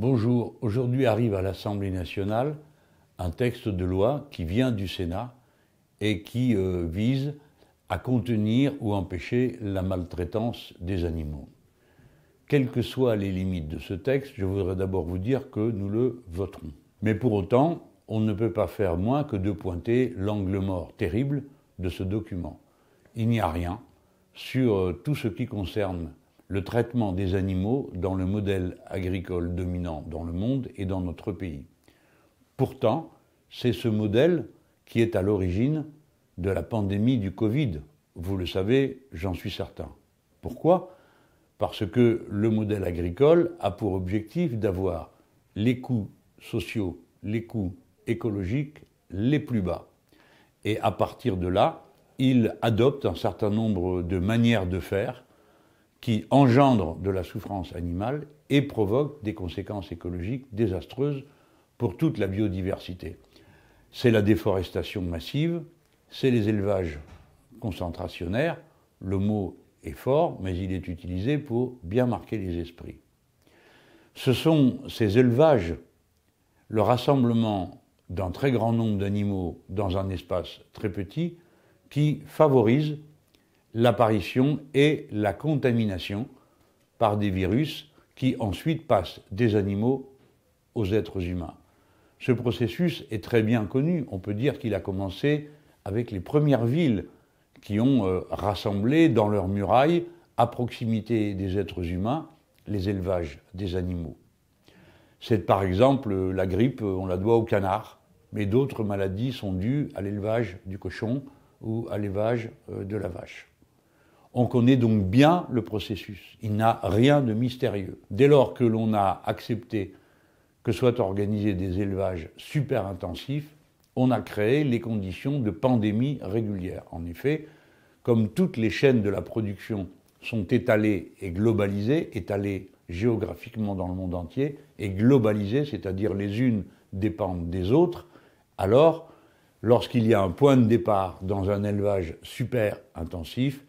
Bonjour, aujourd'hui arrive à l'Assemblée nationale un texte de loi qui vient du Sénat et qui euh, vise à contenir ou empêcher la maltraitance des animaux. Quelles que soient les limites de ce texte, je voudrais d'abord vous dire que nous le voterons. Mais pour autant, on ne peut pas faire moins que de pointer l'angle mort terrible de ce document. Il n'y a rien sur euh, tout ce qui concerne le traitement des animaux dans le modèle agricole dominant dans le monde et dans notre pays. Pourtant, c'est ce modèle qui est à l'origine de la pandémie du Covid. Vous le savez, j'en suis certain. Pourquoi Parce que le modèle agricole a pour objectif d'avoir les coûts sociaux, les coûts écologiques les plus bas. Et à partir de là, il adopte un certain nombre de manières de faire qui engendre de la souffrance animale et provoque des conséquences écologiques désastreuses pour toute la biodiversité. C'est la déforestation massive, c'est les élevages concentrationnaires, le mot est fort, mais il est utilisé pour bien marquer les esprits. Ce sont ces élevages, le rassemblement d'un très grand nombre d'animaux dans un espace très petit, qui favorisent l'apparition et la contamination par des virus qui ensuite passent des animaux aux êtres humains. Ce processus est très bien connu. On peut dire qu'il a commencé avec les premières villes qui ont euh, rassemblé dans leurs murailles, à proximité des êtres humains, les élevages des animaux. C'est par exemple euh, la grippe, euh, on la doit au canard, mais d'autres maladies sont dues à l'élevage du cochon ou à l'élevage de la vache. On connaît donc bien le processus. Il n'a rien de mystérieux. Dès lors que l'on a accepté que soient organisés des élevages super intensifs, on a créé les conditions de pandémie régulière. En effet, comme toutes les chaînes de la production sont étalées et globalisées, étalées géographiquement dans le monde entier, et globalisées, c'est-à-dire les unes dépendent des autres, alors lorsqu'il y a un point de départ dans un élevage super intensif,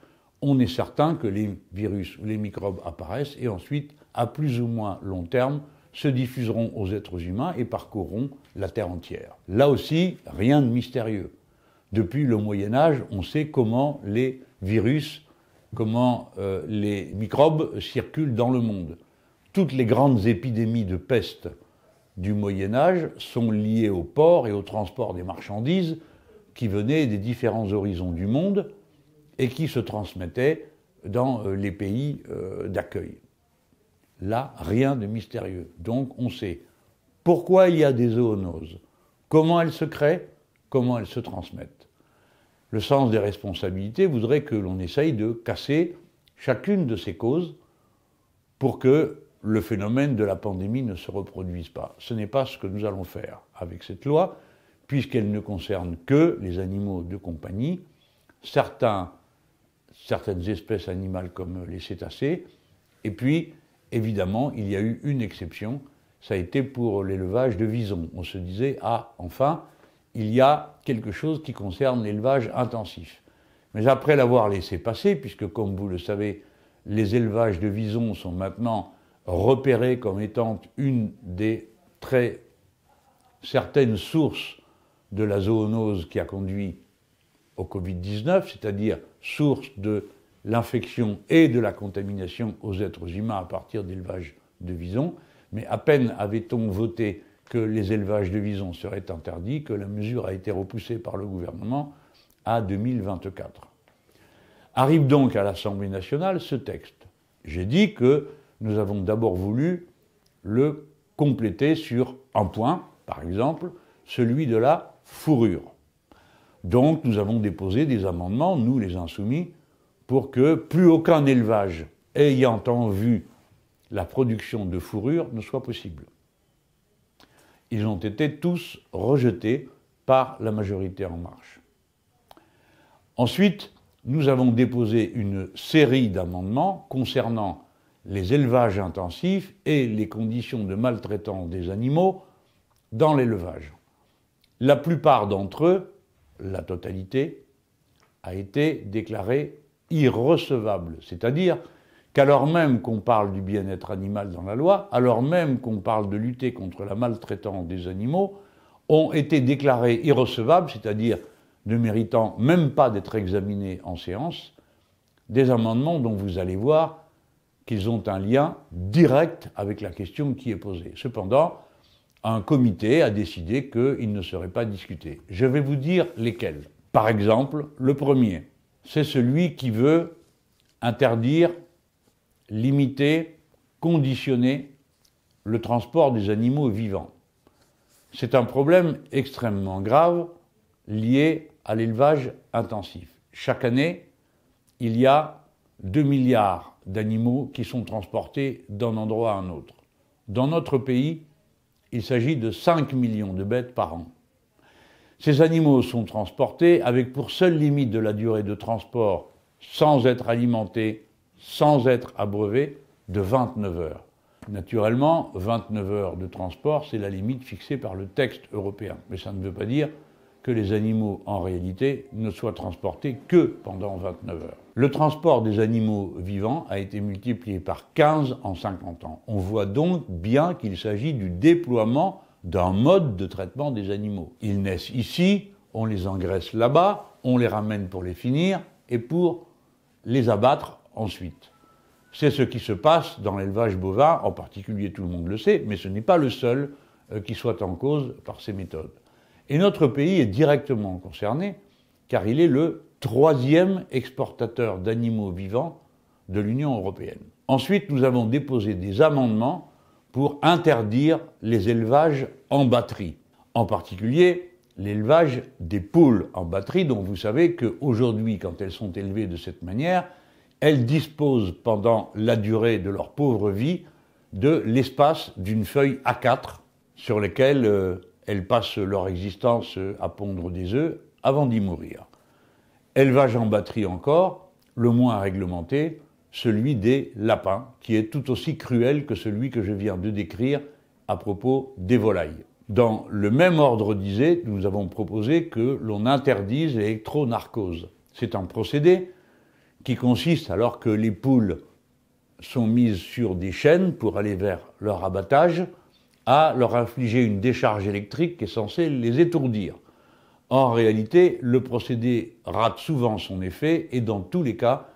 on est certain que les virus ou les microbes apparaissent et ensuite, à plus ou moins long terme, se diffuseront aux êtres humains et parcourront la Terre entière. Là aussi, rien de mystérieux. Depuis le Moyen Âge, on sait comment les virus, comment euh, les microbes circulent dans le monde. Toutes les grandes épidémies de peste du Moyen Âge sont liées au port et au transport des marchandises qui venaient des différents horizons du monde, et qui se transmettaient dans euh, les pays euh, d'accueil. Là, rien de mystérieux. Donc on sait pourquoi il y a des zoonoses, comment elles se créent, comment elles se transmettent. Le sens des responsabilités voudrait que l'on essaye de casser chacune de ces causes pour que le phénomène de la pandémie ne se reproduise pas. Ce n'est pas ce que nous allons faire avec cette loi, puisqu'elle ne concerne que les animaux de compagnie. Certains certaines espèces animales comme les cétacés. Et puis, évidemment, il y a eu une exception, ça a été pour l'élevage de visons. On se disait, ah, enfin, il y a quelque chose qui concerne l'élevage intensif. Mais après l'avoir laissé passer, puisque comme vous le savez, les élevages de visons sont maintenant repérés comme étant une des très certaines sources de la zoonose qui a conduit au Covid-19, c'est-à-dire source de l'infection et de la contamination aux êtres humains à partir d'élevages de visons. Mais à peine avait-on voté que les élevages de visons seraient interdits que la mesure a été repoussée par le gouvernement à 2024. Arrive donc à l'Assemblée nationale ce texte. J'ai dit que nous avons d'abord voulu le compléter sur un point, par exemple, celui de la fourrure. Donc nous avons déposé des amendements, nous les insoumis, pour que plus aucun élevage ayant en vue la production de fourrure ne soit possible. Ils ont été tous rejetés par la majorité en marche. Ensuite, nous avons déposé une série d'amendements concernant les élevages intensifs et les conditions de maltraitance des animaux dans l'élevage. La plupart d'entre eux la totalité, a été déclarée irrecevable. C'est-à-dire qu'alors même qu'on parle du bien-être animal dans la loi, alors même qu'on parle de lutter contre la maltraitance des animaux, ont été déclarés irrecevables, c'est-à-dire ne méritant même pas d'être examinés en séance, des amendements dont vous allez voir qu'ils ont un lien direct avec la question qui est posée. Cependant, un comité a décidé qu'il ne serait pas discuté. Je vais vous dire lesquels. Par exemple, le premier, c'est celui qui veut interdire, limiter, conditionner le transport des animaux vivants. C'est un problème extrêmement grave lié à l'élevage intensif. Chaque année, il y a 2 milliards d'animaux qui sont transportés d'un endroit à un autre. Dans notre pays, il s'agit de 5 millions de bêtes par an. Ces animaux sont transportés avec pour seule limite de la durée de transport, sans être alimentés, sans être abreuvés, de 29 heures. Naturellement, 29 heures de transport, c'est la limite fixée par le texte européen. Mais ça ne veut pas dire que les animaux, en réalité, ne soient transportés que pendant 29 heures. Le transport des animaux vivants a été multiplié par 15 en 50 ans. On voit donc bien qu'il s'agit du déploiement d'un mode de traitement des animaux. Ils naissent ici, on les engraisse là-bas, on les ramène pour les finir et pour les abattre ensuite. C'est ce qui se passe dans l'élevage bovin, en particulier tout le monde le sait, mais ce n'est pas le seul euh, qui soit en cause par ces méthodes. Et notre pays est directement concerné, car il est le troisième exportateur d'animaux vivants de l'Union européenne. Ensuite, nous avons déposé des amendements pour interdire les élevages en batterie, en particulier l'élevage des poules en batterie, dont vous savez qu'aujourd'hui, quand elles sont élevées de cette manière, elles disposent pendant la durée de leur pauvre vie de l'espace d'une feuille A4 sur laquelle euh, elles passent leur existence euh, à pondre des œufs avant d'y mourir. Élevage en batterie encore, le moins réglementé, celui des lapins, qui est tout aussi cruel que celui que je viens de décrire à propos des volailles. Dans le même ordre d'idées, nous avons proposé que l'on interdise l'électronarcose. C'est un procédé qui consiste, alors que les poules sont mises sur des chaînes pour aller vers leur abattage, à leur infliger une décharge électrique qui est censée les étourdir. En réalité, le procédé rate souvent son effet et dans tous les cas,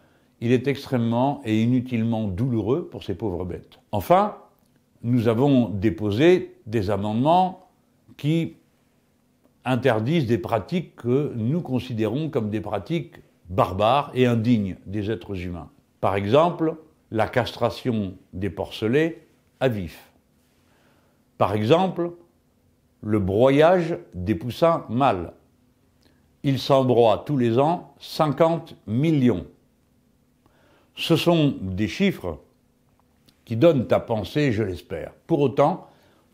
il est extrêmement et inutilement douloureux pour ces pauvres bêtes. Enfin, nous avons déposé des amendements qui interdisent des pratiques que nous considérons comme des pratiques barbares et indignes des êtres humains. Par exemple, la castration des porcelets à vif. Par exemple, le broyage des poussins mâles. Il broie tous les ans 50 millions. Ce sont des chiffres qui donnent à penser, je l'espère. Pour autant,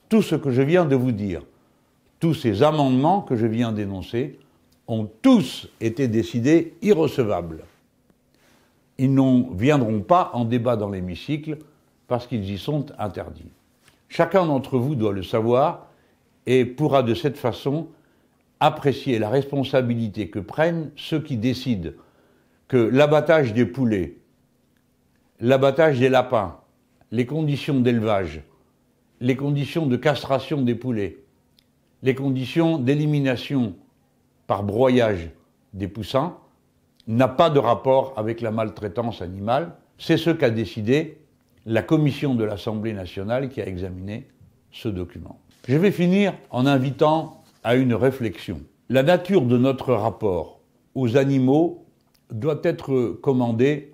tout ce que je viens de vous dire, tous ces amendements que je viens d'énoncer, ont tous été décidés irrecevables. Ils n'en viendront pas en débat dans l'hémicycle parce qu'ils y sont interdits. Chacun d'entre vous doit le savoir et pourra de cette façon apprécier la responsabilité que prennent ceux qui décident que l'abattage des poulets, l'abattage des lapins, les conditions d'élevage, les conditions de castration des poulets, les conditions d'élimination par broyage des poussins n'a pas de rapport avec la maltraitance animale. C'est ce qu'a décidé la commission de l'Assemblée nationale qui a examiné ce document. Je vais finir en invitant à une réflexion. La nature de notre rapport aux animaux doit être commandée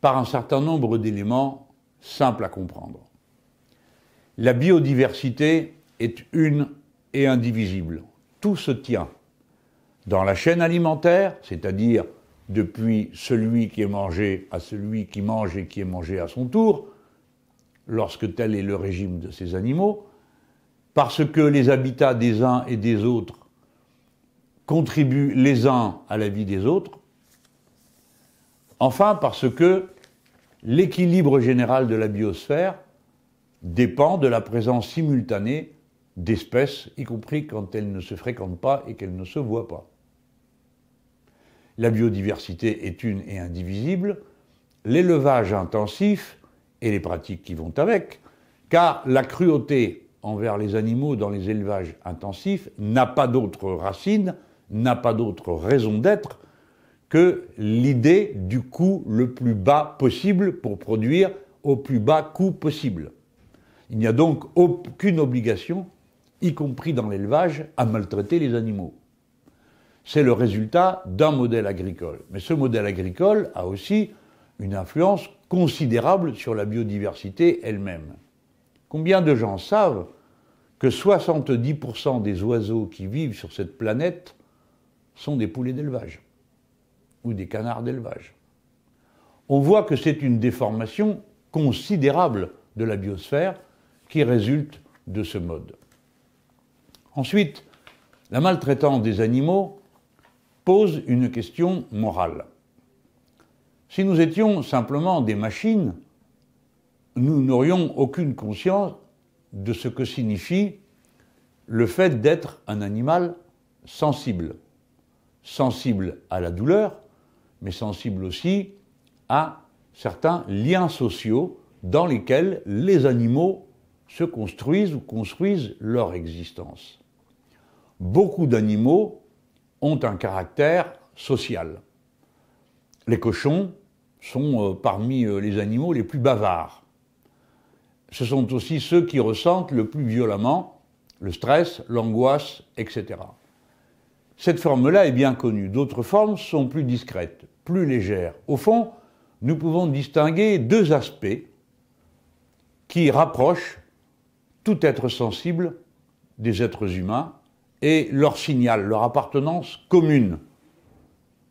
par un certain nombre d'éléments simples à comprendre. La biodiversité est une et indivisible. Tout se tient dans la chaîne alimentaire, c'est-à-dire depuis celui qui est mangé à celui qui mange et qui est mangé à son tour, lorsque tel est le régime de ces animaux, parce que les habitats des uns et des autres contribuent les uns à la vie des autres, enfin parce que l'équilibre général de la biosphère dépend de la présence simultanée d'espèces, y compris quand elles ne se fréquentent pas et qu'elles ne se voient pas la biodiversité est une et indivisible, l'élevage intensif et les pratiques qui vont avec, car la cruauté envers les animaux dans les élevages intensifs n'a pas d'autre racine, n'a pas d'autre raison d'être que l'idée du coût le plus bas possible pour produire au plus bas coût possible. Il n'y a donc aucune obligation, y compris dans l'élevage, à maltraiter les animaux c'est le résultat d'un modèle agricole. Mais ce modèle agricole a aussi une influence considérable sur la biodiversité elle-même. Combien de gens savent que 70% des oiseaux qui vivent sur cette planète sont des poulets d'élevage ou des canards d'élevage On voit que c'est une déformation considérable de la biosphère qui résulte de ce mode. Ensuite, la maltraitance des animaux pose une question morale. Si nous étions simplement des machines, nous n'aurions aucune conscience de ce que signifie le fait d'être un animal sensible. Sensible à la douleur, mais sensible aussi à certains liens sociaux dans lesquels les animaux se construisent ou construisent leur existence. Beaucoup d'animaux ont un caractère social. Les cochons sont euh, parmi euh, les animaux les plus bavards. Ce sont aussi ceux qui ressentent le plus violemment le stress, l'angoisse, etc. Cette forme-là est bien connue. D'autres formes sont plus discrètes, plus légères. Au fond, nous pouvons distinguer deux aspects qui rapprochent tout être sensible des êtres humains et leur signal, leur appartenance commune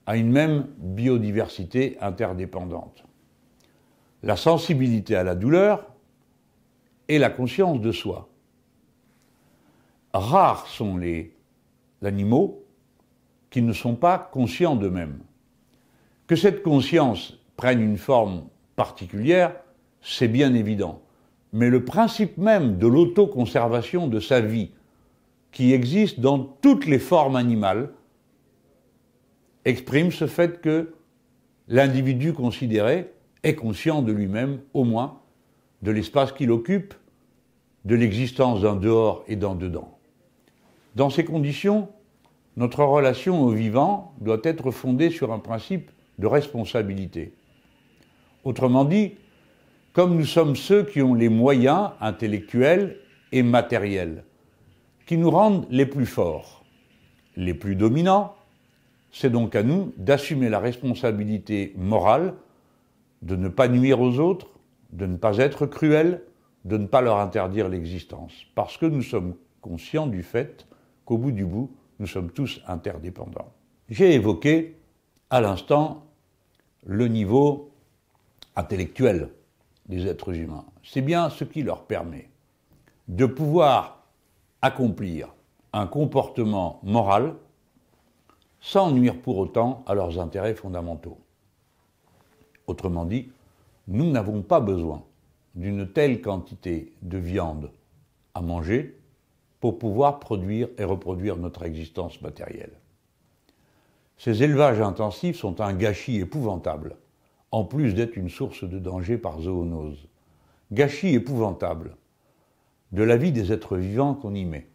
à une même biodiversité interdépendante. La sensibilité à la douleur et la conscience de soi. Rares sont les animaux qui ne sont pas conscients d'eux-mêmes. Que cette conscience prenne une forme particulière, c'est bien évident. Mais le principe même de l'autoconservation de sa vie, qui existe dans toutes les formes animales exprime ce fait que l'individu considéré est conscient de lui-même, au moins, de l'espace qu'il occupe, de l'existence d'un dehors et d'un dedans. Dans ces conditions, notre relation au vivant doit être fondée sur un principe de responsabilité. Autrement dit, comme nous sommes ceux qui ont les moyens intellectuels et matériels qui nous rendent les plus forts, les plus dominants. C'est donc à nous d'assumer la responsabilité morale de ne pas nuire aux autres, de ne pas être cruels, de ne pas leur interdire l'existence, parce que nous sommes conscients du fait qu'au bout du bout, nous sommes tous interdépendants. J'ai évoqué à l'instant le niveau intellectuel des êtres humains. C'est bien ce qui leur permet de pouvoir accomplir un comportement moral sans nuire pour autant à leurs intérêts fondamentaux. Autrement dit, nous n'avons pas besoin d'une telle quantité de viande à manger pour pouvoir produire et reproduire notre existence matérielle. Ces élevages intensifs sont un gâchis épouvantable, en plus d'être une source de danger par zoonose. Gâchis épouvantable, de la vie des êtres vivants qu'on y met,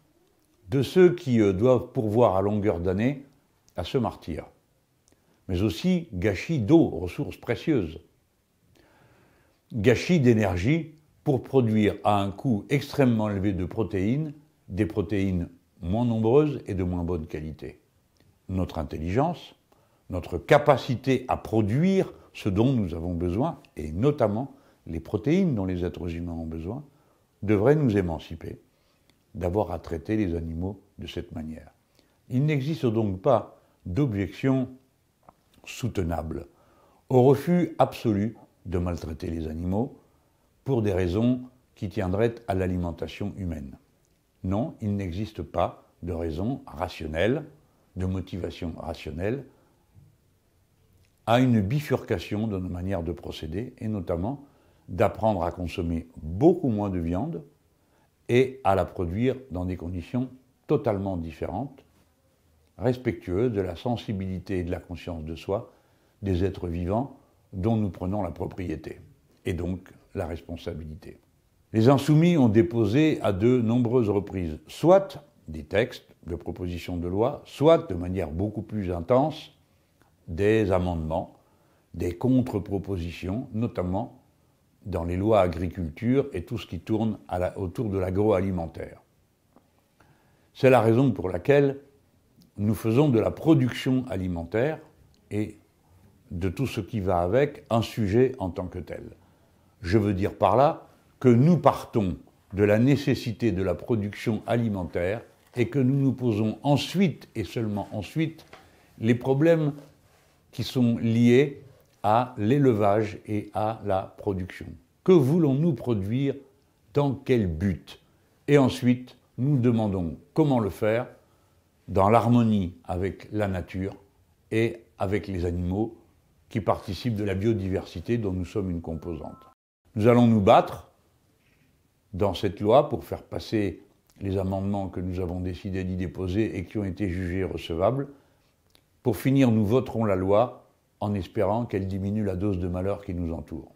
de ceux qui euh, doivent pourvoir à longueur d'année à ce martyr, mais aussi gâchis d'eau, ressources précieuses. gâchis d'énergie pour produire à un coût extrêmement élevé de protéines, des protéines moins nombreuses et de moins bonne qualité. Notre intelligence, notre capacité à produire ce dont nous avons besoin, et notamment les protéines dont les êtres humains ont besoin, devrait nous émanciper d'avoir à traiter les animaux de cette manière. Il n'existe donc pas d'objection soutenable au refus absolu de maltraiter les animaux pour des raisons qui tiendraient à l'alimentation humaine. Non, il n'existe pas de raison rationnelle, de motivation rationnelle à une bifurcation de nos manières de procéder et notamment d'apprendre à consommer beaucoup moins de viande et à la produire dans des conditions totalement différentes, respectueuses de la sensibilité et de la conscience de soi des êtres vivants dont nous prenons la propriété et donc la responsabilité. Les insoumis ont déposé à de nombreuses reprises, soit des textes de propositions de loi, soit de manière beaucoup plus intense, des amendements, des contre-propositions, notamment dans les lois agriculture et tout ce qui tourne autour de l'agroalimentaire. C'est la raison pour laquelle nous faisons de la production alimentaire et de tout ce qui va avec un sujet en tant que tel. Je veux dire par là que nous partons de la nécessité de la production alimentaire et que nous nous posons ensuite et seulement ensuite les problèmes qui sont liés à l'élevage et à la production. Que voulons-nous produire Dans quel but Et ensuite, nous demandons comment le faire dans l'harmonie avec la nature et avec les animaux qui participent de la biodiversité dont nous sommes une composante. Nous allons nous battre dans cette loi pour faire passer les amendements que nous avons décidé d'y déposer et qui ont été jugés recevables. Pour finir, nous voterons la loi en espérant qu'elle diminue la dose de malheur qui nous entoure.